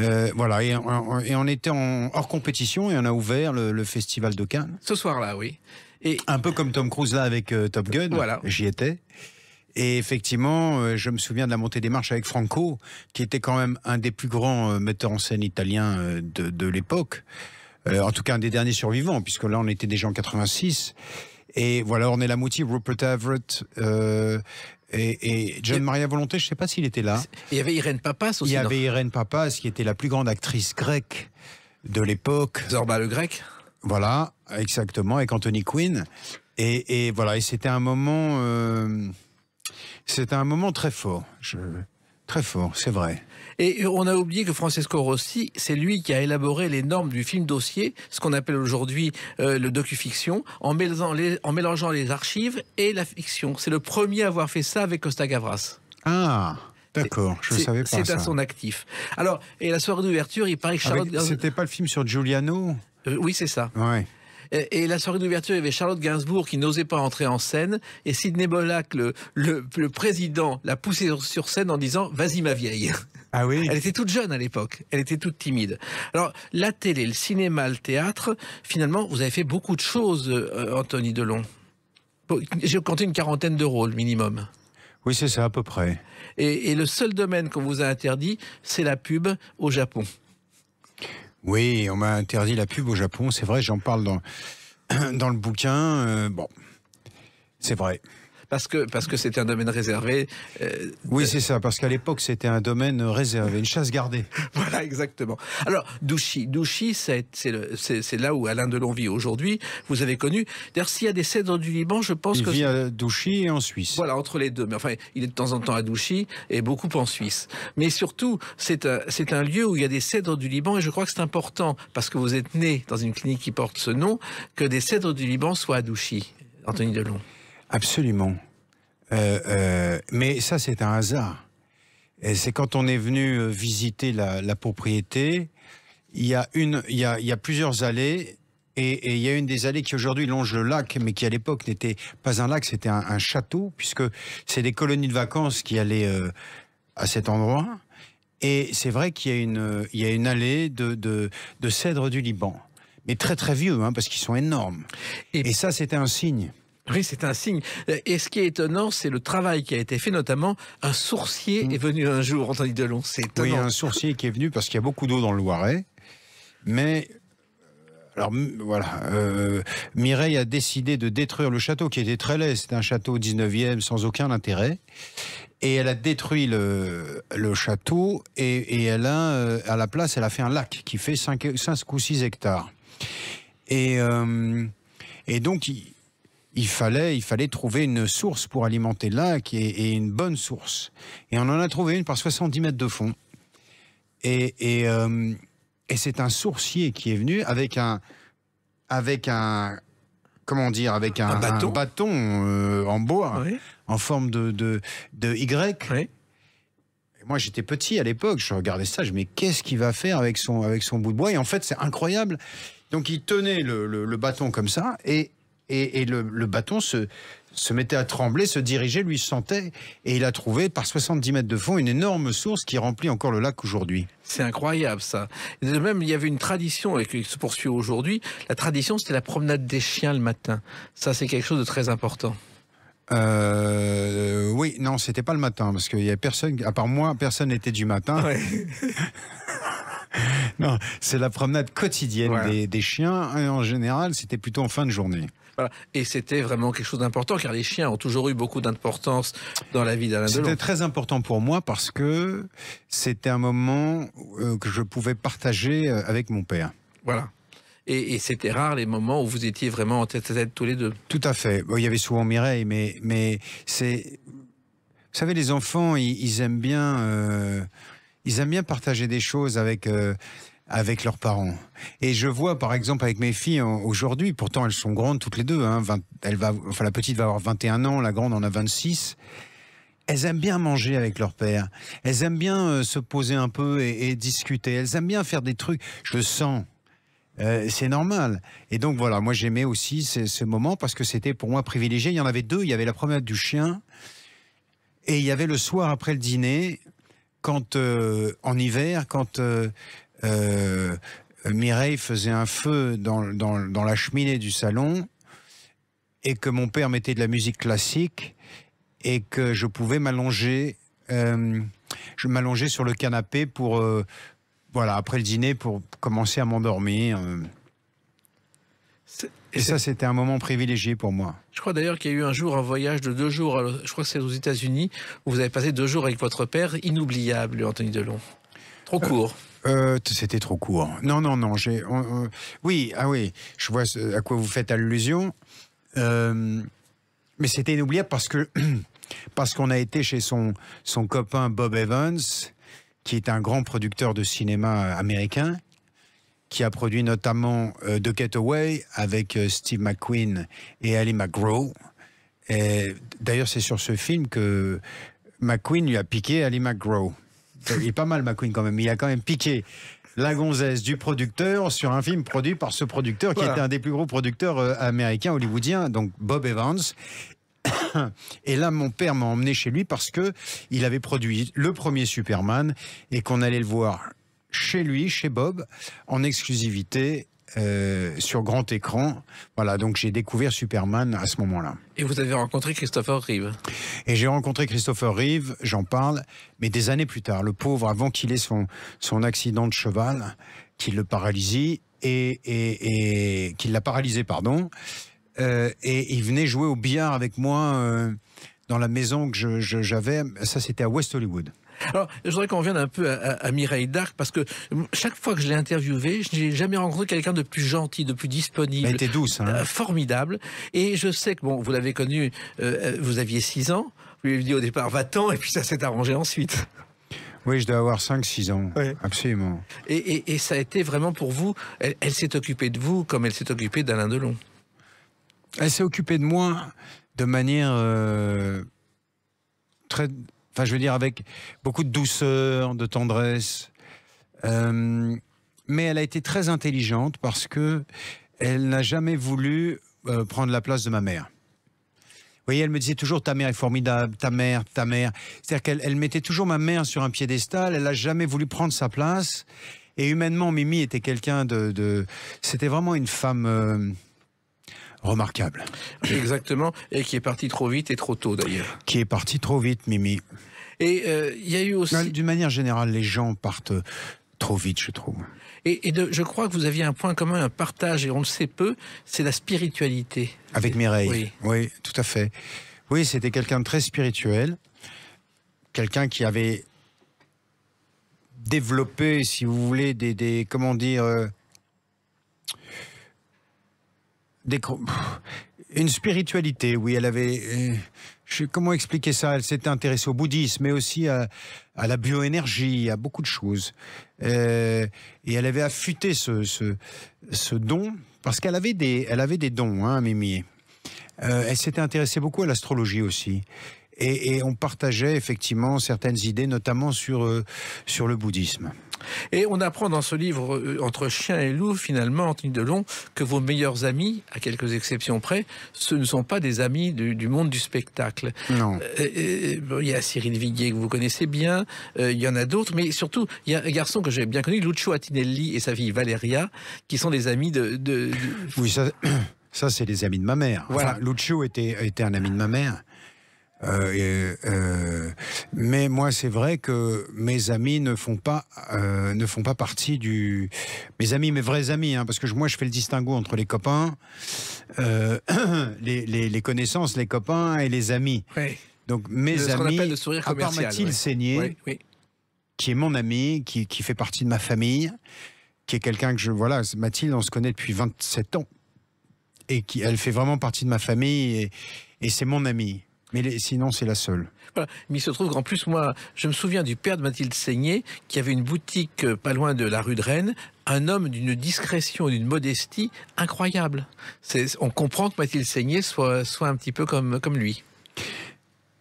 euh, voilà, et, on était hors compétition et on a ouvert le, Festival de Cannes. Ce soir-là, oui. Et... Un peu comme Tom Cruise là avec Top Gun. Voilà. J'y étais. Et effectivement, euh, je me souviens de la montée des marches avec Franco, qui était quand même un des plus grands euh, metteurs en scène italiens euh, de, l'époque. en tout cas, un des derniers survivants, puisque là, on était déjà en 86. Et voilà, on est la moitié, Rupert Everett, et, et, John Maria Volonté, je ne sais pas s'il était là. Il y avait Irène Papas aussi. Il y avait Irène Papas, qui était la plus grande actrice grecque de l'époque. Zorba le grec. Voilà, exactement, avec Anthony Quinn. Et, voilà, et c'était un moment. C'est un moment très fort. Très fort, c'est vrai. Et on a oublié que Francesco Rossi, c'est lui qui a élaboré les normes du film dossier, ce qu'on appelle aujourd'hui euh, le docu-fiction, en mélangeant, les, archives et la fiction. C'est le premier à avoir fait ça avec Costa Gavras. Ah D'accord, je ne savais pas. C'est à son actif. Alors, et la soirée d'ouverture, il paraît que Charlotte. C'était pas le film sur Giuliano euh, Oui, c'est ça. Ouais. Et, la soirée d'ouverture, il y avait Charlotte Gainsbourg qui n'osait pas entrer en scène. Et Sidney Bollack, le, le, président, l'a poussée sur scène en disant Vas-y, ma vieille. Ah oui. Elle était toute jeune à l'époque. Elle était toute timide. Alors, la télé, le cinéma, le théâtre, finalement, vous avez fait beaucoup de choses, euh, Anthony Delon. J'ai compté une quarantaine de rôles minimum. Oui, c'est ça, à peu près. Et, et, le seul domaine qu'on vous a interdit, c'est la pub au Japon. Oui, on m'a interdit la pub au Japon, c'est vrai, j'en parle dans, dans le bouquin. Euh, bon, c'est vrai parce que parce que c'était un domaine réservé. Euh, oui, euh, c'est ça, parce qu'à l'époque c'était un domaine réservé, une chasse gardée. voilà, exactement. Alors Douchy, Douchy, c'est là où Alain Delon vit aujourd'hui. Vous avez connu. D'ailleurs, s'il y a des cèdres du Liban, je pense il vit à Douchy et en Suisse. Voilà, entre les deux. Mais enfin, il est de temps en temps à Douchy et beaucoup en Suisse. Mais surtout, c'est c'est un lieu où il y a des cèdres du Liban et je crois que c'est important parce que vous êtes né dans une clinique qui porte ce nom que des cèdres du Liban soient à Douchy. Anthony Delon. Absolument. Euh, euh, mais ça, c'est un hasard. C'est quand on est venu euh, visiter la, la propriété, il y, a une, il, y a, il y a plusieurs allées et, et, il y a une des allées qui aujourd'hui longe le lac, mais qui à l'époque n'était pas un lac, c'était un, un, château, puisque c'est des colonies de vacances qui allaient euh, à cet endroit. Et c'est vrai qu'il y, a une, euh, il y a une allée de, de, de cèdres du Liban, mais très très vieux, hein, parce qu'ils sont énormes. et ça, c'était un signe. Oui, c'est un signe. Euh, et ce qui est étonnant, c'est le travail qui a été fait, notamment un sourcier mm. est venu un jour, Anthony Delon, c'est étonnant. Oui, un sourcier qui est venu parce qu'il y a beaucoup d'eau dans le Loiret, mais euh, alors voilà, euh, Mireille a décidé de détruire le château qui était très laid. C'était un château 19e sans aucun intérêt. Et elle a détruit le, château et, elle a, à la place, elle a fait un lac qui fait 5, ou 6 hectares. Et, et donc, il fallait, il fallait trouver une source pour alimenter le lac et, une bonne source. Et on en a trouvé une par 70 mètres de fond. Euh, et, c'est un sourcier qui est venu avec un, avec un, comment dire, avec un, bâton, euh, en bois, en forme de, de, de Y. Moi, j'étais petit à l'époque, je regardais ça, je me qu'est-ce qu'il va faire avec son, avec son bout de bois Et en fait, c'est incroyable. Donc, il tenait le bâton comme ça, et, et, le, bâton se, mettait à trembler, se dirigeait, lui sentait, et il a trouvé par 70 mètres de fond une énorme source qui remplit encore le lac aujourd'hui. C'est incroyable ça. De même, il y avait une tradition et qui se poursuit aujourd'hui. La tradition, c'était la promenade des chiens le matin. Ça, c'est quelque chose de très important. Euh, oui, non, c'était pas le matin parce qu'il y a personne, à part moi, personne n'était du matin. non, c'est la promenade quotidienne des, des chiens en général, c'était plutôt en fin de journée. Et c'était vraiment quelque chose d'important car les chiens ont toujours eu beaucoup d'importance dans la vie d'Alain Delon. C'était très important pour moi parce que c'était un moment euh, que je pouvais partager euh, avec mon père. Voilà. Et, c'était rare les moments où vous étiez vraiment en tête à tête tous les deux. Tout à fait. il y avait souvent Mireille, mais, mais c'est. Vous savez, les enfants, ils, aiment bien. Euh, ils aiment bien partager des choses avec avec leurs parents. Et je vois par exemple avec mes filles aujourd'hui, pourtant elles sont grandes toutes les deux, hein, elle va, enfin, la petite va avoir 21 ans, la grande en a 26. Elles aiment bien manger avec leur père. Elles aiment bien euh, se poser un peu et, discuter. Elles aiment bien faire des trucs. Je le sens. Euh, c'est normal. Et donc voilà, moi j'aimais aussi ce, moment parce que c'était pour moi privilégié. Il y en avait deux. Il y avait la promenade du chien et il y avait le soir après le dîner, quand euh, en hiver, quand euh, Mireille faisait un feu dans, la cheminée du salon et que mon père mettait de la musique classique et que je pouvais m'allonger euh, je m'allongeais sur le canapé pour euh, voilà après le dîner pour commencer à m'endormir et ça, c'était un moment privilégié pour moi. Je crois d'ailleurs qu'il y a eu un jour un voyage de deux jours, je crois que c'est aux États-Unis, où vous avez passé deux jours avec votre père, inoubliable, Anthony Delon. Trop court. Euh, c'était trop court. Non, non, non. J'ai, oui, ah oui, je vois à quoi vous faites allusion. Euh, mais c'était inoubliable parce que parce qu'on a été chez son, son copain Bob Evans, qui est un grand producteur de cinéma américain, qui a produit notamment euh, The Getaway avec Steve McQueen et Ali McGraw. d'ailleurs, c'est sur ce film que McQueen lui a piqué Ali McGraw. Il est pas mal, McQueen, quand même. Il a quand même piqué la gonzesse du producteur sur un film produit par ce producteur qui était un des plus gros producteurs euh, américains, hollywoodiens, donc Bob Evans. Et là, mon père m'a emmené chez lui parce que il avait produit le premier Superman et qu'on allait le voir chez lui, chez Bob, en exclusivité. Euh, sur grand écran. Voilà, donc j'ai découvert Superman à ce moment-là. Et vous avez rencontré Christopher Reeve Et j'ai rencontré Christopher Reeve, j'en parle, mais des années plus tard. Le pauvre, avant qu'il ait son, son accident de cheval, qui le paralysie, et, qu'il l'a paralysé, pardon. Euh, et il venait jouer au billard avec moi euh, dans la maison que j'avais. Ça, c'était à West Hollywood. Alors, je voudrais qu'on revienne un peu à, Mireille Darc, parce que chaque fois que je l'ai interviewée, je n'ai jamais rencontré quelqu'un de plus gentil, de plus disponible. Elle était douce. Hein. Euh, formidable. Et je sais que, bon, vous l'avez connue, euh, euh, vous aviez 6 ans. Vous lui avez dit au départ, va-t'en, et puis ça s'est arrangé ensuite. Oui, je dois avoir 5-6 ans. Absolument. Et, ça a été vraiment pour vous, elle, s'est occupée de vous comme elle s'est occupée d'Alain Delon. Elle s'est occupée de moi de manière très Enfin, je veux dire, avec beaucoup de douceur, de tendresse. Euh, mais elle a été très intelligente parce que elle n'a jamais voulu euh, prendre la place de ma mère. Vous voyez, elle me disait toujours ta mère est formidable, ta mère, ta mère. C'est-à-dire qu'elle mettait toujours ma mère sur un piédestal. Elle n'a jamais voulu prendre sa place. Et humainement, Mimi était quelqu'un de, C'était vraiment une femme. Euh, remarquable. Exactement, et qui est parti trop vite et trop tôt d'ailleurs. Qui est parti trop vite, Mimi. Et euh, il y a eu aussi... D'une manière générale, les gens partent euh, trop vite, je trouve. Et, je crois que vous aviez un point commun, un partage, et on le sait peu, c'est la spiritualité. Avec Mireille. Oui, tout à fait. Oui, c'était quelqu'un de très spirituel, quelqu'un qui avait développé, si vous voulez, des, des comment dire, euh, une spiritualité, oui, elle avait... Euh, je, comment expliquer ça Elle s'était intéressée au bouddhisme, mais aussi à, la bioénergie, à beaucoup de choses. Euh, et elle avait affûté ce, don, parce qu'elle avait, des, avait des dons, hein, Mimi. Euh, elle s'était intéressée beaucoup à l'astrologie aussi. Et, on partageait effectivement certaines idées, notamment sur, sur le bouddhisme. Et on apprend dans ce livre, euh, entre chien et loup, finalement, Anthony Delon, que vos meilleurs amis, à quelques exceptions près, ce ne sont pas des amis du, monde du spectacle. Non. Euh, il y a Cyril Viguier que vous connaissez bien, euh, il y en a d'autres, mais surtout, il y a un garçon que j'ai bien connu, Lucio Attinelli et sa fille Valeria, qui sont des amis de... Oui, ça... Ça, c'est les amis de ma mère. Voilà. Lucho Lucio était, était un ami de ma mère. Euh, euh, mais moi, c'est vrai que mes amis ne font pas, euh, ne font pas partie du. Mes amis, mes vrais amis, hein, parce que moi, je fais le distinguo entre les copains, les, connaissances, les copains et les amis. Donc mes amis, le sourire à part Mathilde Saigné qui est mon ami, qui, fait partie de ma famille, qui est quelqu'un que je voilà, Mathilde, on se connaît depuis 27 ans et qui elle fait vraiment partie de ma famille et c'est mon ami. Mais sinon, c'est la seule. Mais il se trouve qu'en plus, moi, je me souviens du père de Mathilde Seigné, qui avait une boutique euh, pas loin de la rue de Rennes, un homme d'une discrétion, d'une modestie incroyable. On comprend que Mathilde Seigné soit, soit un petit peu comme, comme lui.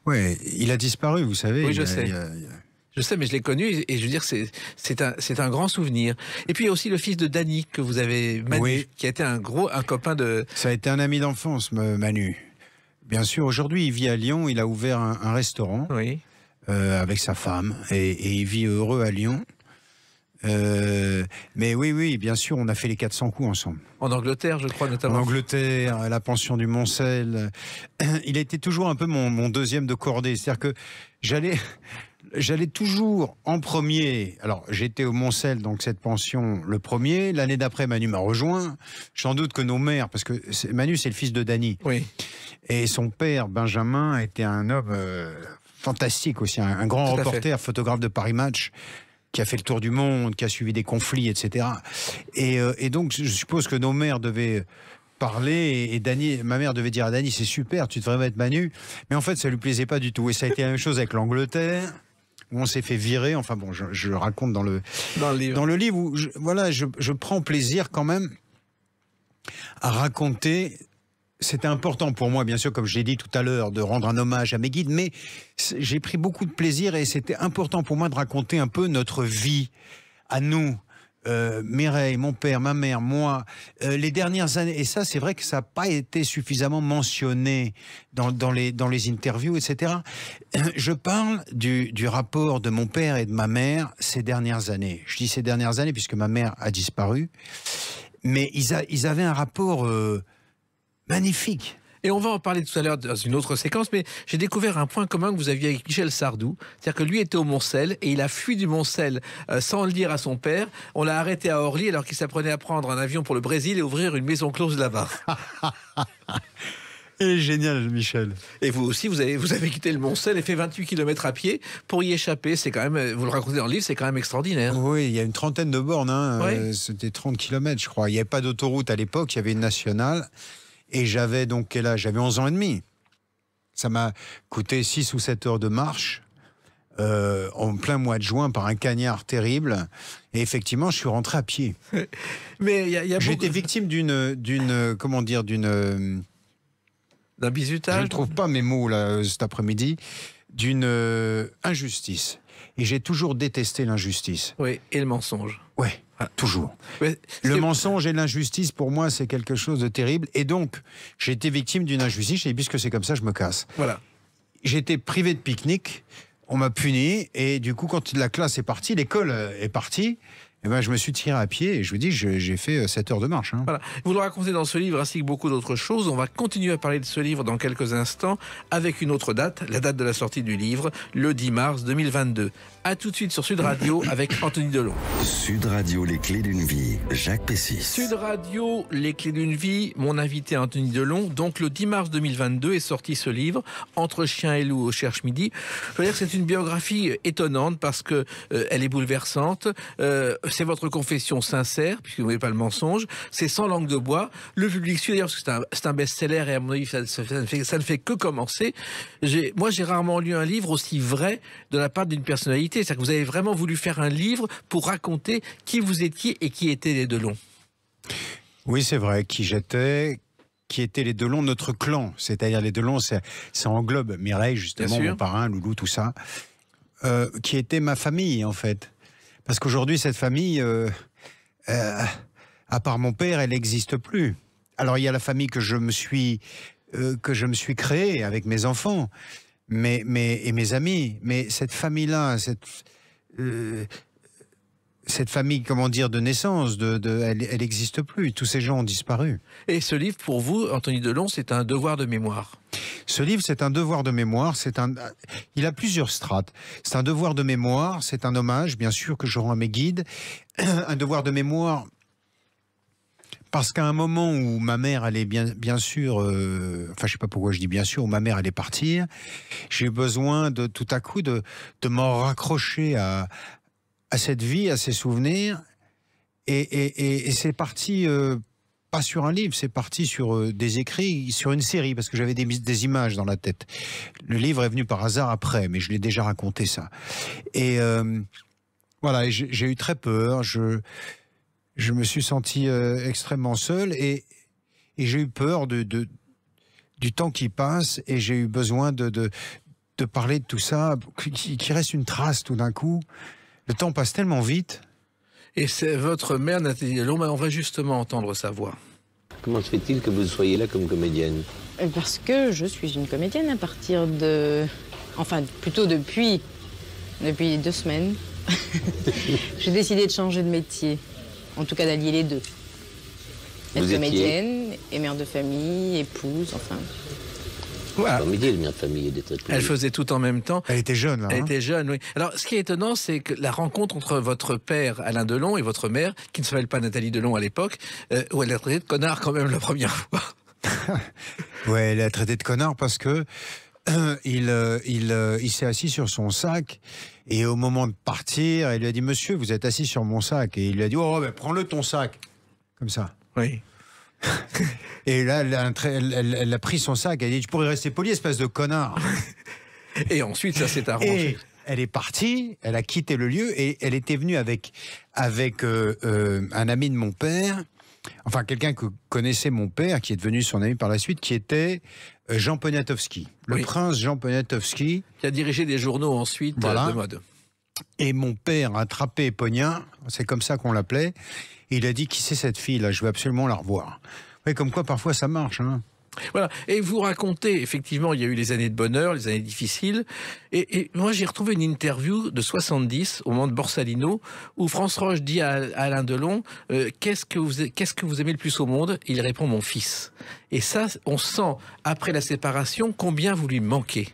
Oui, il a disparu, vous savez. Oui, je sais. Je sais, mais je l'ai connu et je veux dire, c'est un, un, grand souvenir. Et puis il y a aussi le fils de Dany, que vous avez, qui a été un gros un copain de. Ça a été un ami d'enfance, Manu. Bien sûr, aujourd'hui, il vit à Lyon. Il a ouvert un, restaurant euh, avec sa femme et, il vit heureux à Lyon. Euh, mais oui, oui, bien sûr, on a fait les 400 coups ensemble. En Angleterre, je crois, notamment. En Angleterre, la pension du Moncel. Il était toujours un peu mon, mon deuxième de cordée. C'est-à-dire que j'allais, j'allais toujours en premier. Alors, j'étais au Montcel, donc cette pension, le premier. L'année d'après, Manu m'a rejoint. Sans doute que nos mères, parce que Manu, c'est le fils de Dany. Oui. Et son père, Benjamin, était un homme euh, fantastique aussi, un, grand reporter, photographe de Paris Match qui a fait le tour du monde, qui a suivi des conflits, etc. Et, euh, et donc, je suppose que nos mères devaient parler et Dany, ma mère devait dire à Dany, c'est super, tu devrais mettre Manu. Mais en fait, ça lui plaisait pas du tout. Et ça a été la même chose avec l'Angleterre on s'est fait virer. Enfin bon, je, je, raconte dans le, dans le livre, dans le livre où je, voilà, je, je prends plaisir quand même à raconter c'était important pour moi, bien sûr, comme je l'ai dit tout à l'heure, de rendre un hommage à mes guides, mais j'ai pris beaucoup de plaisir et c'était important pour moi de raconter un peu notre vie à nous, euh, Mireille, mon père, ma mère, moi, euh, les dernières années, et ça c'est vrai que ça n'a pas été suffisamment mentionné dans, dans, les, dans les interviews, etc. Je parle du, du rapport de mon père et de ma mère ces dernières années. Je dis ces dernières années puisque ma mère a disparu, mais ils, avaient un rapport euh, magnifique et on va en parler tout à l'heure dans une autre séquence, mais j'ai découvert un point commun que vous aviez avec Michel Sardou. C'est-à-dire que lui était au Montcel et il a fui du Montcel euh, sans le dire à son père. On l'a arrêté à Orly alors qu'il s'apprenait à prendre un avion pour le Brésil et ouvrir une maison close là-bas. Et génial, Michel. Et vous aussi, vous avez, vous avez quitté le Montcel et fait 28 km à pied pour y échapper. C'est quand même, vous le racontez dans le livre, c'est quand même extraordinaire. Oui, il y a une trentaine de bornes. Hein. Euh, c'était 30 km, je crois. Il n'y avait pas d'autoroute à l'époque, il y avait une nationale. Et j'avais donc quel âge J'avais 11 ans et demi. Ça m'a coûté 6 ou 7 heures de marche. Euh, en plein mois de juin par un cagnard terrible. Et effectivement, je suis rentré à pied. Mais y J'étais victime d'une, d'une, comment dire, d'une. Euh, D'un bizutage. Je ne trouve pas mes mots là euh, cet après-midi. D'une injustice. Et j'ai toujours détesté l'injustice. Oui, et le mensonge. Oui. Ah, toujours. Le mensonge et l'injustice, pour moi, c'est quelque chose de terrible. Et donc, j'ai été victime d'une injustice. et puisque c'est comme ça, je me casse. Voilà. J'étais privé de pique-nique. On m'a puni. Et du coup, quand la classe est partie, l'école est partie, et eh ben, je me suis tiré à pied et je vous dis, j'ai fait 7 euh, heures de marche. Hein. Voilà. Vous le racontez dans ce livre ainsi que beaucoup d'autres choses. On va continuer à parler de ce livre dans quelques instants avec une autre date, la date de la sortie du livre, le 10 mars 2022. A tout de suite sur Sud Radio avec Anthony Delon. Sud Radio, les clés d'une vie, Jacques Pessis. Sud Radio, les clés d'une vie, mon invité Anthony Delon. Donc le 10 mars 2022 est sorti ce livre, Entre chien et loup au Cherche Midi. Je veux dire que c'est une biographie étonnante parce que euh, elle est bouleversante. Euh, c'est votre confession sincère, puisque vous n'avez pas le mensonge, c'est sans langue de bois. Le public suit, d'ailleurs, parce que c'est un, best-seller, et à mon avis, ça, ne, fait, que commencer. Moi, j'ai rarement lu un livre aussi vrai de la part d'une personnalité. C'est-à-dire que vous avez vraiment voulu faire un livre pour raconter qui vous étiez et qui étaient les Delon. Oui, c'est vrai, qui j'étais, qui étaient les Delon, notre clan. C'est-à-dire les Delon, ça, englobe Mireille, justement, mon parrain, Loulou, tout ça, euh, qui était ma famille, en fait. Parce qu'aujourd'hui, cette famille, euh, euh, à part mon père, elle n'existe plus. Alors il y a la famille que je me suis euh, que je me suis créée avec mes enfants, mais, mais et mes amis, mais cette famille-là, cette cette famille, comment dire, de naissance, de, elle n'existe plus. Tous ces gens ont disparu. Et ce livre, pour vous, Anthony Delon, c'est un devoir de mémoire. Ce livre, c'est un devoir de mémoire. C'est un, il a plusieurs strates. C'est un devoir de mémoire. C'est un hommage, bien sûr, que je rends à mes guides. un devoir de mémoire. Parce qu'à un moment où ma mère allait bien, sûr, euh, enfin je sais pas pourquoi je dis bien sûr, où ma mère allait partir, j'ai eu besoin de tout à coup de, de m'en raccrocher à, à cette vie, à ces souvenirs. Et, c'est parti euh, pas sur un livre, c'est parti sur euh, des écrits, sur une série, parce que j'avais des, images dans la tête. Le livre est venu par hasard après, mais je l'ai déjà raconté ça. Et euh, voilà, j'ai eu très peur. Je, je me suis senti extrêmement seul et, j'ai eu peur du temps qui passe et j'ai eu besoin de, de, de, parler de tout ça, qui reste une trace tout d'un coup. Le temps passe tellement vite. Et c'est votre mère, Nathalie mais on va justement entendre sa voix. Comment se fait-il que vous soyez là comme comédienne euh, Parce que je suis une comédienne à partir de... Enfin, plutôt depuis... Depuis deux semaines. J'ai décidé de changer de métier. En tout cas, d'allier les deux. Être comédienne et mère de famille, épouse, enfin... Elle faisait tout en même temps. Elle était jeune, hein. Elle était jeune, oui. Alors, ce qui est étonnant, c'est que la rencontre entre votre père, Alain Delon, et votre mère, qui ne s'appelle pas Nathalie Delon à l'époque, euh, où elle a traité de connard quand même la première fois. ouais, elle a traité de connard parce que euh, il, euh, il s'est assis sur son sac et au moment de partir, il lui a dit Monsieur, vous êtes assis sur mon sac. Et il lui a dit oh, oh, ben, prends-le ton sac. Comme ça. Oui. Et là, elle a, pris son sac, elle a dit, je pourrais rester poli, espèce de connard. Et ensuite, ça s'est arrangé. elle est partie, elle a quitté le lieu et elle était venue avec, avec euh, euh, un ami de mon père, enfin quelqu'un que connaissait mon père, qui est devenu son ami par la suite, qui était euh, Jean Poniatowski, le prince Jean Poniatowski. Qui a dirigé des journaux ensuite voilà. de mode. Et mon père a attrapé Pognat, c'est comme ça qu'on l'appelait, il a dit Qui c'est cette fille-là Je veux absolument la revoir. mais comme quoi, parfois, ça marche. Hein. Voilà. Et vous racontez, effectivement, il y a eu les années de bonheur, les années difficiles. Et, moi, j'ai retrouvé une interview de 70, au moment de Borsalino, où France Roche dit à, Alain Delon euh, qu'est-ce, que vous, aimez le plus au monde Il répond Mon fils. Et ça, on sent, après la séparation, combien vous lui manquez.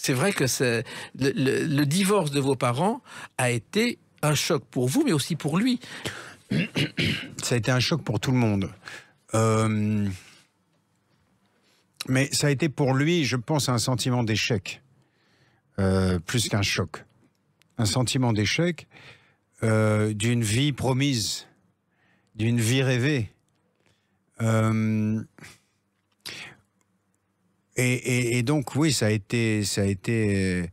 C'est vrai que le divorce de vos parents a été un choc pour vous, mais aussi pour lui. Ça a été un choc pour tout le monde. Euh, mais ça a été pour lui, je pense, un sentiment d'échec, euh, plus qu'un choc. Un sentiment d'échec euh, d'une vie promise, d'une vie rêvée. Et, et, donc oui, ça a été, ça a été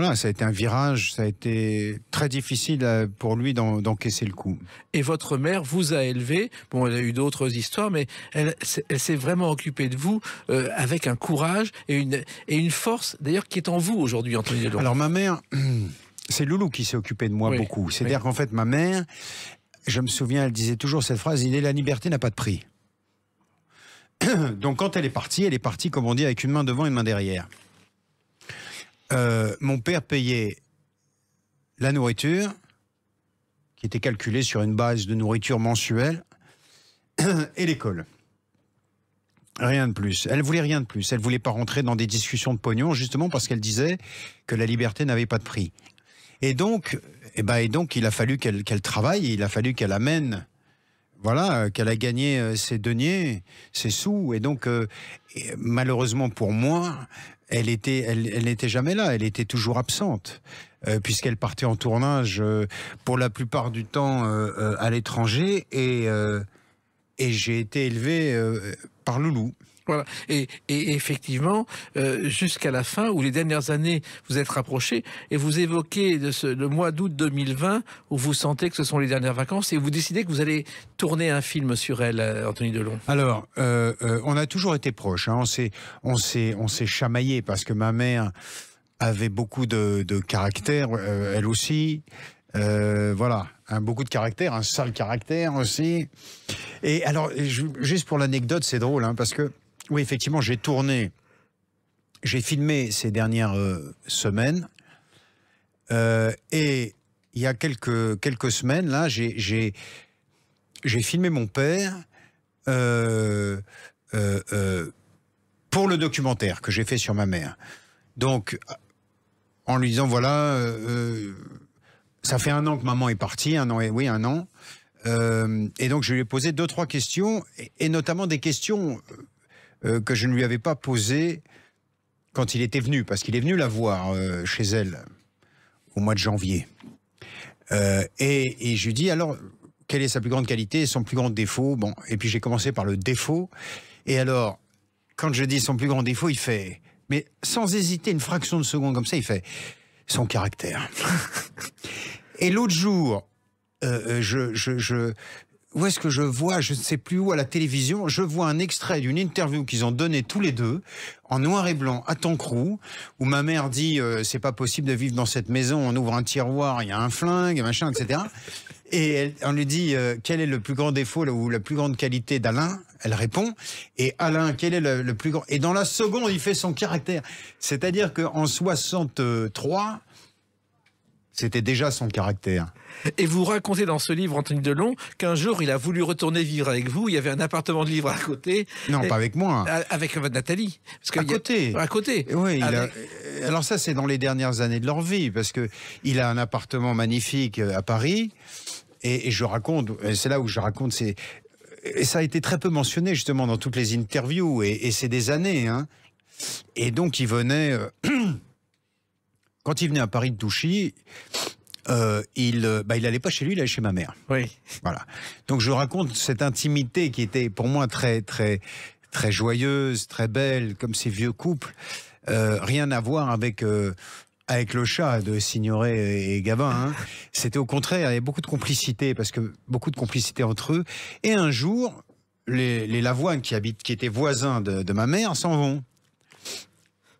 voilà, ça a été un virage, ça a été très difficile euh, pour lui d'encaisser le coup. Et votre mère vous a élevé, bon, elle a eu d'autres histoires, mais elle, s'est vraiment occupée de vous euh, avec un courage et une, force, d'ailleurs, qui est en vous aujourd'hui, Anthony Alors ma mère, c'est Loulou qui s'est occupé de moi beaucoup. C'est-à-dire qu'en fait, ma mère, je me souviens, elle disait toujours cette phrase, il est la liberté n'a pas de prix. Donc quand elle est partie, elle est partie, comme on dit, avec une main devant et une main derrière. Euh, mon père payait la nourriture, qui était calculée sur une base de nourriture mensuelle, et l'école. Rien de plus. Elle voulait rien de plus. Elle voulait pas rentrer dans des discussions de pognon, justement parce qu'elle disait que la liberté n'avait pas de prix. Et donc, et eh ben, et donc il a fallu qu'elle travaille, il a fallu qu'elle amène, voilà, qu'elle a gagné euh, ses deniers, ses sous. Et donc, euh, malheureusement pour moi, elle était, elle, n'était jamais là, elle était toujours absente. Euh, puisqu'elle partait en tournage euh, pour la plupart du temps euh, à l'étranger et, et j'ai été élevé par Loulou. Et, effectivement, euh, jusqu'à la fin, ou les dernières années, vous êtes rapprochés et vous évoquez de le mois d'août 2020 où vous sentez que ce sont les dernières vacances et vous décidez que vous allez tourner un film sur elle, euh, Anthony Delon. Alors, euh, on a toujours été proches. Hein. On s'est, on on s'est chamaillé parce que ma mère avait beaucoup de, caractère, elle aussi. voilà, un hein, beaucoup de caractère, un sale caractère aussi. Et alors, juste pour l'anecdote, c'est drôle, hein, parce que oui, effectivement, j'ai tourné, j'ai filmé ces dernières euh, semaines. Euh, et il y a quelques, quelques semaines, là, j'ai filmé mon père euh, pour le documentaire que j'ai fait sur ma mère. Donc, en lui disant, voilà, ça fait un an que maman est partie, un an et oui, un an. et donc, je lui ai posé deux, trois questions, et notamment des questions euh, que je ne lui avais pas posé quand il était venu, parce qu'il est venu la voir euh, chez elle au mois de janvier. Euh, et, je lui dis alors, quelle est sa plus grande qualité son plus grand défaut Bon, et puis j'ai commencé par le défaut. Et alors, quand je dis son plus grand défaut, il fait, mais sans hésiter une fraction de seconde comme ça, il fait son caractère. et l'autre jour, je, où est-ce que je vois, je ne sais plus où, à la télévision, je vois un extrait d'une interview qu'ils ont donnée tous les deux, en noir et blanc, à Tancrou, où ma mère dit euh, c'est pas possible de vivre dans cette maison, on ouvre un tiroir, il y a un flingue, machin, etc. » Et on lui dit euh, quel est le plus grand défaut ou la plus grande qualité d'Alain Elle répond. Et Alain, quel est le, plus grand Et dans la seconde, il fait son caractère. C'est-à-dire qu'en 63, c'était déjà son caractère. Et vous racontez dans ce livre, Anthony Delon, qu'un jour il a voulu retourner vivre avec vous. Il y avait un appartement de livre à côté. Non, pas avec moi. Avec votre Nathalie. à côté. À côté. Ah, alors ça, c'est dans les dernières années de leur vie, parce que il a un appartement magnifique euh, à Paris. Et, je raconte, c'est là où je raconte, c'est et ça a été très peu mentionné justement dans toutes les interviews, et, c'est des années. Hein. Et donc il venait, euh, quand il venait à Paris de Touchy, euh, il n'allait euh, bah, il pas chez lui, il allait chez ma mère. Oui. Voilà. Donc je raconte cette intimité qui était pour moi très, très, très joyeuse, très belle, comme ces vieux couples. Euh, rien à voir avec avec le chat de Signoret et Gavin. Hein. C'était au contraire, il y avait beaucoup de complicité, parce que beaucoup de complicité entre eux. Et un jour, les, les Lavoines qui, habitent, qui étaient voisins de ma mère s'en vont.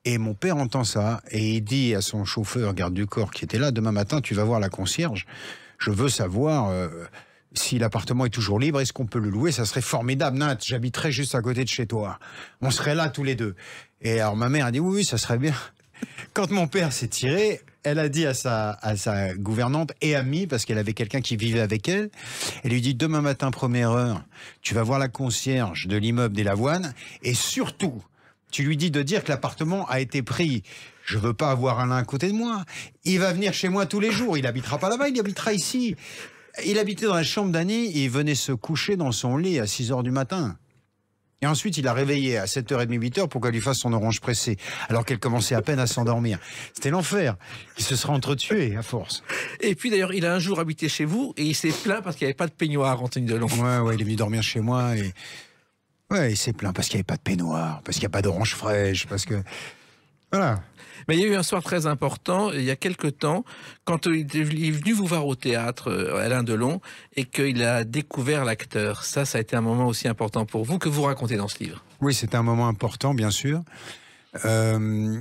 Et mon père entend ça et il dit à son chauffeur garde du corps qui était là, demain matin, tu vas voir la concierge, je veux savoir... Euh, si l'appartement est toujours libre, est-ce qu'on peut le louer Ça serait formidable, Nath, j'habiterai juste à côté de chez toi. On serait là tous les deux. Et alors ma mère a dit oui, oui, ça serait bien. Quand mon père s'est tiré, elle a dit à sa, à sa gouvernante et amie, parce qu'elle avait quelqu'un qui vivait avec elle, elle lui dit demain matin, première heure, tu vas voir la concierge de l'immeuble des Lavoines et surtout, tu lui dis de dire que l'appartement a été pris. Je veux pas avoir Alain à côté de moi. Il va venir chez moi tous les jours. Il habitera pas là-bas, il habitera ici. Il habitait dans la chambre d'Annie et il venait se coucher dans son lit à 6 heures du matin. Et ensuite, il a réveillé à 7h30, 8h pour qu'elle lui fasse son orange pressée, alors qu'elle commençait à peine à s'endormir. C'était l'enfer. Il se serait entretué à force. Et puis d'ailleurs, il a un jour habité chez vous et il s'est plaint parce qu'il n'y avait pas de peignoir, Anthony Delon. Ouais, ouais, il est venu dormir chez moi et Ouais, il s'est plaint parce qu'il n'y avait pas de peignoir, parce qu'il n'y a pas d'orange fraîche, parce que. Voilà. Mais il y a eu un soir très important, il y a quelque temps, quand il est venu vous voir au théâtre, euh, Alain Delon, et qu'il a découvert l'acteur. Ça, ça a été un moment aussi important pour vous que vous racontez dans ce livre. Oui, c'était un moment important, bien sûr. Euh,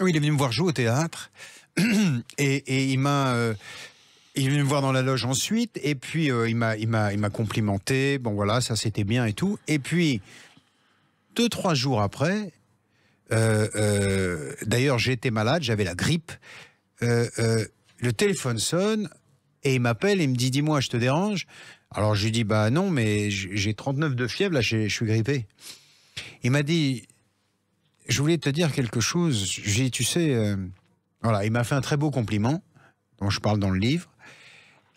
oui, il est venu me voir jouer au théâtre. et, il m'a. Euh, il est venu me voir dans la loge ensuite, et puis euh, il m'a, il m'a, complimenté. Bon voilà, ça c'était bien et tout. Et puis deux trois jours après, euh, euh, d'ailleurs j'étais malade, j'avais la grippe. le téléphone sonne et il m'appelle il me dit dis-moi je te dérange. Alors je lui dis bah non mais j'ai 39 de fièvre là, je suis grippé. Il m'a dit je voulais te dire quelque chose. J'ai tu sais voilà, il m'a fait un très beau compliment dont je parle dans le livre.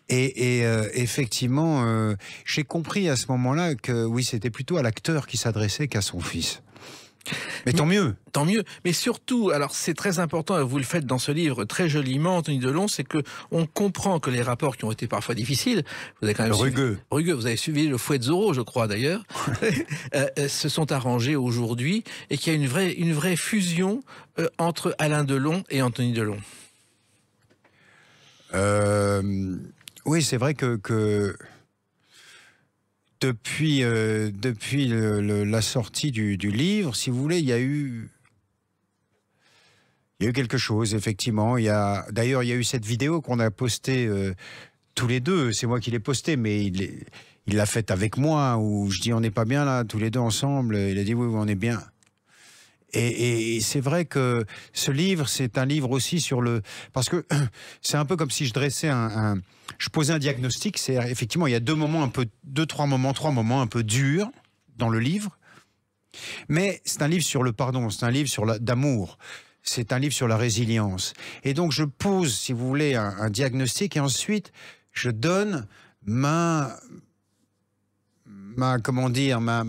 Et, euh, effectivement, euh, j'ai compris à ce moment-là que oui, c'était plutôt à l'acteur qui s'adressait qu'à son fils. Mais tant mieux. Tant mieux. Mais surtout, alors c'est très important, vous le faites dans ce livre très joliment, Anthony Delon, c'est que on comprend que les rapports qui ont été parfois difficiles, vous avez quand même rugueux, suivi, vous avez suivi le fouet de Zorro, je crois d'ailleurs, euh, se sont arrangés aujourd'hui et qu'il y a une vraie, une vraie fusion entre Alain Delon et Anthony Delon. Euh, oui, c'est vrai que, depuis, euh, la sortie du, livre, si vous voulez, il y a eu. Il quelque chose, effectivement. Il y a d'ailleurs, il y a eu cette vidéo qu'on a postée euh, tous les deux. C'est moi qui l'ai postée, mais il l'a faite avec moi. Où je dis, on n'est pas bien là, tous les deux ensemble. Il a dit, oui on est bien. Et, c'est vrai que ce livre, c'est un livre aussi sur le... Parce que c'est un peu comme si je dressais un... je posais un diagnostic, c'est effectivement, il y a deux moments un peu... Deux, trois moments, trois moments un peu durs dans le livre. Mais c'est un livre sur le pardon, c'est un livre sur d'amour. C'est un livre sur la résilience. Et donc, je pose, si vous voulez, un, un diagnostic et ensuite, je donne ma, comment dire, ma,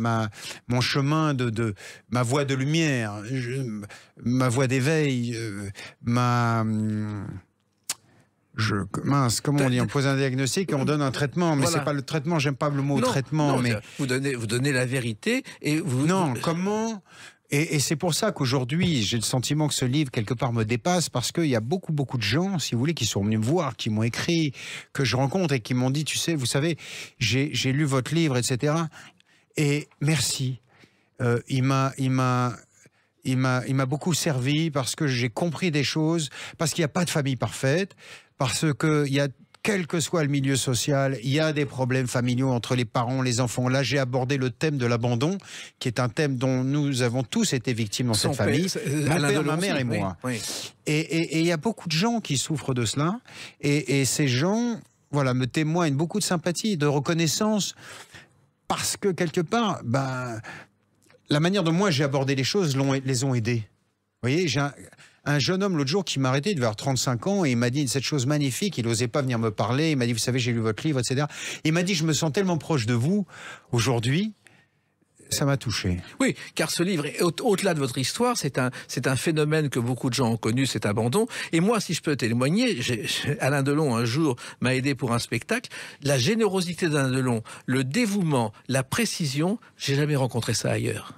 mon chemin de, ma voie de lumière, ma voie d'éveil, euh, ma hum, je mince, comment on dit On pose un diagnostic et on donne un traitement, mais c'est pas le traitement. J'aime pas le mot traitement, mais vous vous donnez la vérité et vous non comment et, c'est pour ça qu'aujourd'hui, j'ai le sentiment que ce livre, quelque part, me dépasse parce qu'il y a beaucoup, beaucoup de gens, si vous voulez, qui sont venus me voir, qui m'ont écrit, que je rencontre et qui m'ont dit, tu sais, vous savez, j'ai lu votre livre, etc. Et merci. Euh, il m'a, beaucoup servi parce que j'ai compris des choses, parce qu'il n'y a pas de famille parfaite, parce qu'il y a quel que soit le milieu social, il y a des problèmes familiaux entre les parents, les enfants. Là, j'ai abordé le thème de l'abandon, qui est un thème dont nous avons tous été victimes dans cette famille. Mon euh, père, ma mère et moi. Et il y a beaucoup de gens qui souffrent de cela. Et, ces gens, voilà, me témoignent beaucoup de sympathie, de reconnaissance, parce que quelque part, ben, la manière dont moi j'ai abordé les choses les ont aidés. Vous voyez, j'ai un jeune homme l'autre jour qui m'a arrêté, il devait avoir 35 ans, et il m'a dit cette chose magnifique, il n'osait pas venir me parler, il m'a dit, vous savez, j'ai lu votre livre, etc. Il m'a dit, je me sens tellement proche de vous aujourd'hui, ça m'a touché. Oui, car ce livre, au-delà de votre histoire, c'est un, phénomène que beaucoup de gens ont connu, cet abandon. Et moi, si je peux témoigner, j'ai Alain Delon, un jour, m'a aidé pour un spectacle. La générosité d'Alain Delon, le dévouement, la précision, j'ai jamais rencontré ça ailleurs.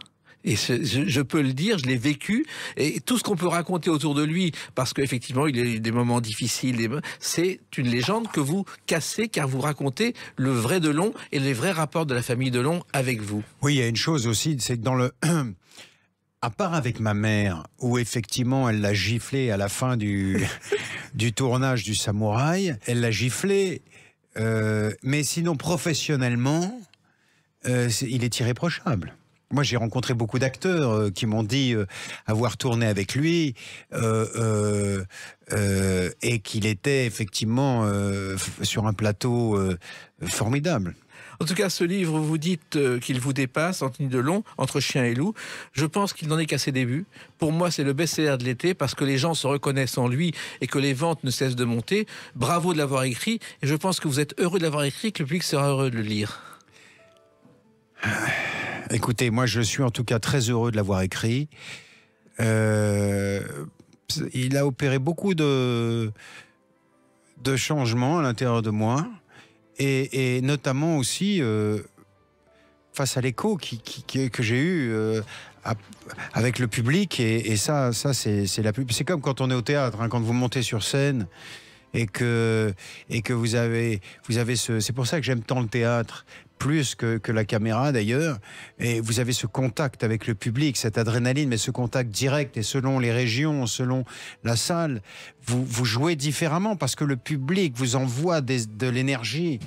Et je, peux le dire, je l'ai vécu. Et tout ce qu'on peut raconter autour de lui, parce qu'effectivement, il a eu des moments difficiles, c'est une légende que vous cassez car vous racontez le vrai Delon et les vrais rapports de la famille Delon avec vous. Oui, il y a une chose aussi, c'est que dans le... À part avec ma mère, où effectivement elle l'a giflé à la fin du, du tournage du Samouraï, elle l'a giflé, euh, mais sinon professionnellement, euh, il est irréprochable. Moi, j'ai rencontré beaucoup d'acteurs euh, qui m'ont dit euh, avoir tourné avec lui euh, et qu'il était effectivement sur un plateau formidable. En tout cas, ce livre, vous dites qu'il vous dépasse, de long, entre chien et loup. Je pense qu'il n'en est qu'à ses débuts. Pour moi, c'est le best-seller de l'été parce que les gens se reconnaissent en lui et que les ventes ne cessent de monter. Bravo de l'avoir écrit. Et je pense que vous êtes heureux de l'avoir écrit, que le public sera heureux de le lire. Écoutez, moi je suis en tout cas très heureux de l'avoir écrit. Euh, il a opéré beaucoup de, changements à l'intérieur de moi, et, notamment aussi euh, face à l'écho que j'ai eu euh, avec le public, et, ça, ça c'est la pub. C'est comme quand on est au théâtre, hein, quand vous montez sur scène et que, et que vous avez, vous avez ce. C'est pour ça que j'aime tant le théâtre, plus que, la caméra d'ailleurs. Et vous avez ce contact avec le public, cette adrénaline, mais ce contact direct. Et selon les régions, selon la salle, vous, jouez différemment parce que le public vous envoie de l'énergie.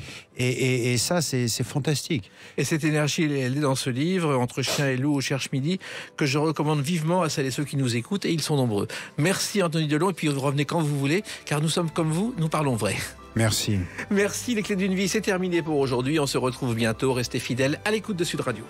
Et, ça, c'est fantastique. Et cette énergie, elle, est dans ce livre, Entre chien et loup au cherche midi, que je recommande vivement à celles et ceux qui nous écoutent. Et ils sont nombreux. Merci Anthony Delon. Et puis revenez quand vous voulez, car nous sommes comme vous, nous parlons vrai. Merci. Merci, les clés d'une vie, c'est terminé pour aujourd'hui. On se retrouve bientôt. Restez fidèles à l'écoute de Sud Radio.